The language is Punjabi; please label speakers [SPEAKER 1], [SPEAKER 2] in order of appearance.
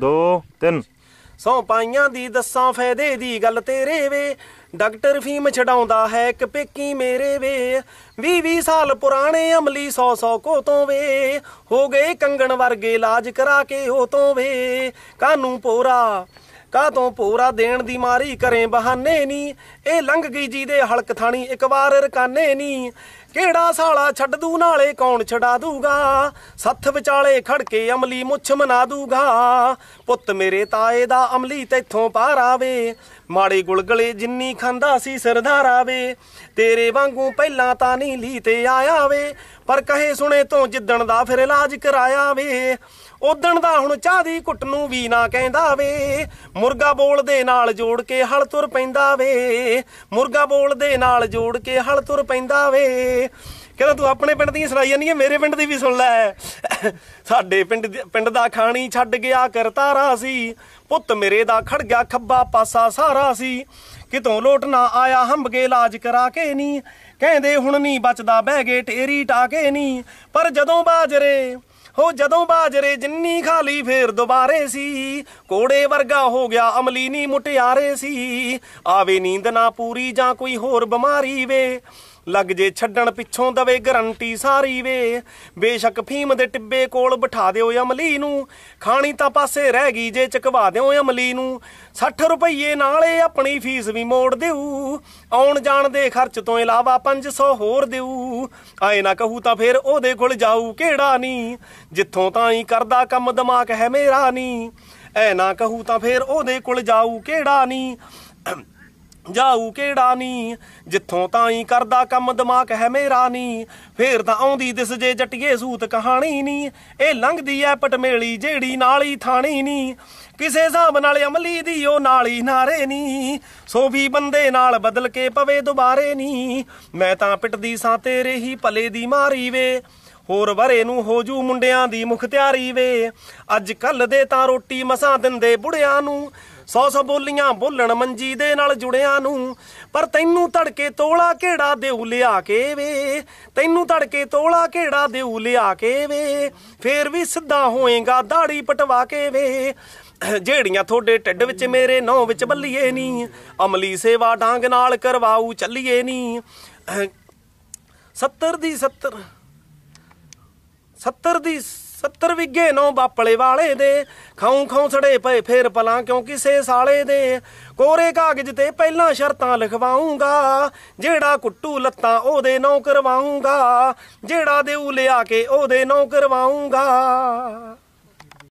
[SPEAKER 1] ਦੋ ਤਿੰਨ ਸੌ ਪਾਈਆਂ ਦੀ ਦੱਸਾਂ ਫਾਇਦੇ ਦੀ ਗੱਲ ਤੇਰੇ ਵੇ ਡਾਕਟਰ ਫੀਮ ਛਡਾਉਂਦਾ ਹੈ ਇੱਕ ਪੇਕੀ ਮੇਰੇ ਵੇ 20 20 ਸਾਲ ਪੁਰਾਣੇ ਅਮਲੀ 100 100 ਕੋ ਤੋਂ ਵੇ ਹੋ ਗਏ ਕੰਗਣ ਵਰਗੇ ਇਲਾਜ ਕਰਾ ਕੇ ਉਹ ਤੋਂ ਵੇ ਕਾਨੂੰ ਪੋਰਾ ਕਾ ਤੋਂ ਪੋਰਾ ਦੇਣ ਦੀ ਮਾਰੀ ਕਰੇ ਬਹਾਨੇ ਨਹੀਂ ਇਹ ਲੰਘ ਗਈ ਜੀ ਦੇ ਹਲਕ ਥਾਣੀ ਇੱਕ ਵਾਰ ਰਕਾਨੇ ਨਹੀਂ ਕਿਹੜਾ ਸਾਲਾ ਛੱਡ ਦੂ ਨਾਲੇ ਕੌਣ ਛਡਾ ਦੂਗਾ ਸੱਥ ਵਿਚਾਲੇ ਖੜ ਕੇ ਅਮਲੀ ਮੁੱਛ ਮਨਾ ਦੂਗਾ ਪੁੱਤ ਮੇਰੇ ਤਾਏ ਦਾ ਅਮਲੀ ਤੇਥੋਂ ਪਾਰ ਆਵੇ ਮਾੜੇ ਗੁਲਗਲੇ ਜਿੰਨੀ ਖਾਂਦਾ ਸੀ ਸਰਦਾਰ ਆਵੇ ਤੇਰੇ ਵਾਂਗੂ ਪਹਿਲਾਂ ਤਾਂ ਨਹੀਂ ਲੀ ਤੇ ਆਇਆ ਵੇ ਪਰ ਕਹੇ ਸੁਣੇ ਤੋਂ ਜਿੱਦਣ ਦਾ ਫਿਰ ਇਲਾਜ ਕਰਾਇਆ ਵੇ ਉਦਣ ਦਾ ਹੁਣ ਚਾਹ ਦੀ ਕੁੱਟ ਨੂੰ ਵੀ ਨਾ ਕਹਿੰਦਾ ਵੇ ਮੁਰਗਾ ਬੋਲ ਦੇ ਨਾਲ ਜੋੜ ਕੇ ਹਲ ਤੁਰ ਪੈਂਦਾ ਵੇ ਮੁਰਗਾ ਬੋਲ ਦੇ ਨਾਲ ਜੋੜ ਕੇ ਹਲ ਤੁਰ ਪੈਂਦਾ ਵੇ ਕੇ ਕਹਿੰਦਾ ਤੂੰ ਆਪਣੇ ਪਿੰਡ ਦੀਆਂ ਸੁਣਾਈ ਜਾਂਦੀ ਹੈ ਮੇਰੇ ਪਿੰਡ ਦੀ ਵੀ ਸੁਣ ਲੈ ਸਾਡੇ ਪਿੰਡ ਪਿੰਡ ਦਾ ਖਾਣੀ ਛੱਡ ਗਿਆ ਕਰਤਾਰਾ ਸੀ ਪੁੱਤ ਮੇਰੇ ਦਾ ਖੜ ਗਿਆ ਖੱਬਾ ਪਾਸਾ ਸਾਰਾ ਸੀ ਕਿਤੋਂ ਲੋਟ ਨਾ ਆਇਆ ਹੰਬਗੇ ਇਲਾਜ ਕਰਾ ਕੇ ਨਹੀਂ ਕਹਿੰਦੇ ਹੁਣ ਨਹੀਂ ਬਚਦਾ ਬਹਿ ਗਏ ਢੇਰੀ ਟਾਕੇ ਨਹੀਂ ਪਰ ਜਦੋਂ ਬਾਜਰੇ ਹੋ ਜਦੋਂ ਬਾਜਰੇ ਜਿੰਨੀ ਖਾਲੀ ਫੇਰ ਦੁਬਾਰੇ ਸੀ ਕੋੜੇ ਵਰਗਾ ਹੋ ਗਿਆ ਅਮਲੀ ਨਹੀਂ ਮੁਟਿਆਰੇ ਸੀ ਆਵੇ ਨੀਂਦ ਨਾ ਪੂਰੀ ਜਾਂ ਕੋਈ ਹੋਰ ਬਿਮਾਰੀ ਵੇ ਲੱਗ ਜੇ ਛੱਡਣ ਪਿੱਛੋਂ ਦਵੇ ਗਰੰਟੀ ਸਾਰੀ ਵੇ ਬੇਸ਼ੱਕ ਫੀਮ ਦੇ ਟਿੱਬੇ ਕੋਲ ਬਿਠਾ ਦਿਓ ਅਮਲੀ ਨੂੰ ਖਾਣੀ ਤਾਂ ਪਾਸੇ ਰਹਿ ਗਈ ਜੇ ਚਕਵਾ ਦਿਓ ਅਮਲੀ ਨੂੰ 60 ਰੁਪਏ ਨਾਲ ਇਹ ਆਪਣੀ ਫੀਸ ਵੀ ਮੋੜ ਦਿਉ ਆਉਣ ਜਾਣ ਦੇ ਖਰਚ ਤੋਂ ਇਲਾਵਾ 500 ਹੋਰ ਦਿਉ ਆਏ ਨਾ ਕਹੂ ਤਾਂ ਫੇਰ ਉਹਦੇ ਕੋਲ ਜਾਊ ਕਿਹੜਾ ਨਹੀਂ ਜਿੱਥੋਂ ਤਾਂ ਹੀ ਕਰਦਾ ਕੰਮ ਦਿਮਾਗ ਹੈ ਮੇਰਾ ਨਹੀਂ ਐ ਨਾ ਕਹੂ ਤਾਂ ਫੇਰ ਉਹਦੇ ਕੋਲ ਜਾਊ ਕਿਹੜਾ ਨਹੀਂ ਜਾਊ ਕਿਹੜਾ ਨੀ ਜਿੱਥੋਂ ਤਾਈ ਕਰਦਾ ਕੰਮ ਦਿਮਾਗ ਹੈ ਮੇਰਾ ਨੀ ਫੇਰ ਤਾਂ ਆਉਂਦੀ ਦਿਸ ਜੇ ਜਟਿਏ ਸੂਤ ਕਹਾਣੀ ਨੀ ਇਹ ਲੰਘਦੀ ਐ ਪਟਮੇਲੀ ਜਿਹੜੀ ਨਾਲੀ ਥਾਣੀ ਨੀ ਕਿਸੇ ਹਿਸਾਬ ਨਾਲ ਅਮਲੀ ਦੀ ਉਹ ਨਾਲੀ ਨਾਰੇ ਨੀ ਸੋ ਵੀ ਬੰਦੇ ਨਾਲ ਬਦਲ ਕੇ ਪਵੇ ਦੁਬਾਰੇ ਨੀ ਮੈਂ ਤਾਂ ਪਿੱਟਦੀ ਸਾਂ ਤੇਰੇ ਹੀ ਭਲੇ ਦੀ ਮਾਰੀ ਵੇ ਹੋਰ ਵਰੇ ਨੂੰ ਹੋ ਜੂ ਮੁੰਡਿਆਂ ਦੀ ਮੁਖਤਿਆਰੀ ਵੇ ਅੱਜ ਕੱਲ ਦੇ ਤਾਂ ਰੋਟੀ ਮਸਾਂ ਦਿੰਦੇ ਬੁੜਿਆਂ ਨੂੰ ਸੌ ਸੌ ਬੋਲੀਆਂ ਬੋਲਣ ਮੰਜੀ ਦੇ ਨਾਲ ਜੁੜਿਆਂ ਨੂੰ ਪਰ ਤੈਨੂੰ ਧੜਕੇ ਤੋਲਾ ਕਿਹੜਾ ਦੇਉ ਲਿਆ ਕੇ ਵੇ ਤੈਨੂੰ ਧੜਕੇ ਤੋਲਾ ਕਿਹੜਾ ਦੇਉ ਲਿਆ ਕੇ ਵੇ ਫੇਰ ਵੀ ਸਿੱਧਾ ਹੋਏਗਾ ਦਾੜੀ ਪਟਵਾ ਕੇ ਵੇ ਜਿਹੜੀਆਂ ਤੁਹਾਡੇ ਟੱਡ ਵਿੱਚ ਮੇਰੇ ਨੌ ਵਿੱਚ ਬੱਲੀਏ ਨਹੀਂ ਅਮਲੀ ਸੇਵਾ ਡਾਂਗ ਨਾਲ ਕਰਵਾਉ ਚੱਲੀਏ ਨਹੀਂ 70 ਦੀ 70 70 ਦੀ 70 ਵਿੱਗੇ ਨੋ ਬਾਪਲੇ ਵਾਲੇ ਦੇ ਖਾਉ ਖਾਉ ਸੜੇ ਪਏ ਫੇਰ ਪਲਾਂ ਕਿਉਂਕਿ ਸੇ ਸਾਲੇ ਦੇ ਕੋਰੇ ਕਾਗਜ਼ ਤੇ ਪਹਿਲਾਂ ਸ਼ਰਤਾਂ ਲਿਖਵਾਉਂਗਾ ਜਿਹੜਾ ਕੁੱਟੂ ਲੱਤਾਂ ਉਹਦੇ ਨੌ ਕਰਵਾਉਂਗਾ ਜਿਹੜਾ ਦੇਉ ਲਿਆ ਕੇ ਉਹਦੇ ਨੌ ਕਰਵਾਉਂਗਾ